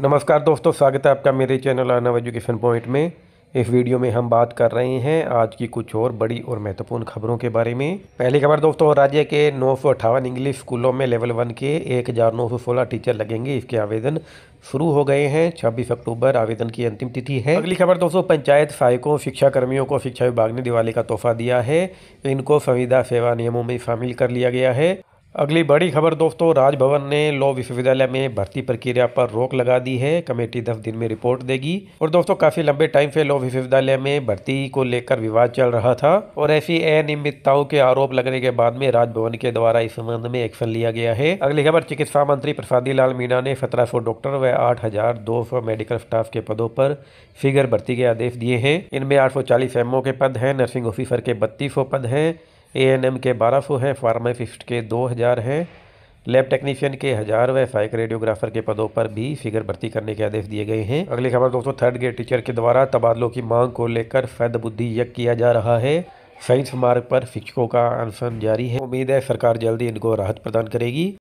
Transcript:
नमस्कार दोस्तों स्वागत है आपका मेरे चैनल आनव एजुकेशन पॉइंट में इस वीडियो में हम बात कर रहे हैं आज की कुछ और बड़ी और महत्वपूर्ण खबरों के बारे में पहली खबर दोस्तों राज्य के नौ इंग्लिश स्कूलों में लेवल वन के एक टीचर लगेंगे इसके आवेदन शुरू हो गए हैं 26 अक्टूबर आवेदन की अंतिम तिथि है अगली खबर दोस्तों पंचायत सहायकों शिक्षा कर्मियों को शिक्षा विभाग ने दिवाली का तोहफा दिया है इनको संविदा सेवा नियमों में शामिल कर लिया गया है अगली बड़ी खबर दोस्तों राजभवन ने लॉ विश्वविद्यालय में भर्ती प्रक्रिया पर रोक लगा दी है कमेटी दस दिन में रिपोर्ट देगी और दोस्तों काफी लंबे टाइम से लॉ विश्वविद्यालय में भर्ती को लेकर विवाद चल रहा था और ऐसी अनियमितताओं के आरोप लगने के बाद में राजभवन के द्वारा इस संबंध में एक्शन लिया गया है अगली खबर चिकित्सा मंत्री प्रसादी लाल मीणा ने सत्रह डॉक्टर व आठ मेडिकल स्टाफ के पदों पर फिगर भर्ती के आदेश दिए हैं इनमें आठ सौ के पद हैं नर्सिंग ऑफिसर के बत्तीस पद हैं ए एन एम के बारह सौ हैं फार्मासिस्ट के दो हज़ार हैं लैब टेक्नीशियन के हज़ार व साइक रेडियोग्राफर के पदों पर भी फिगर भर्ती करने के आदेश दिए गए हैं अगली खबर दोस्तों थर्ड ग्रेड टीचर के द्वारा तबादलों की मांग को लेकर फैद बुद्धि यज्ञ किया जा रहा है साइंस मार्ग पर शिक्षकों का अनशन जारी है उम्मीद है सरकार जल्दी इनको राहत प्रदान करेगी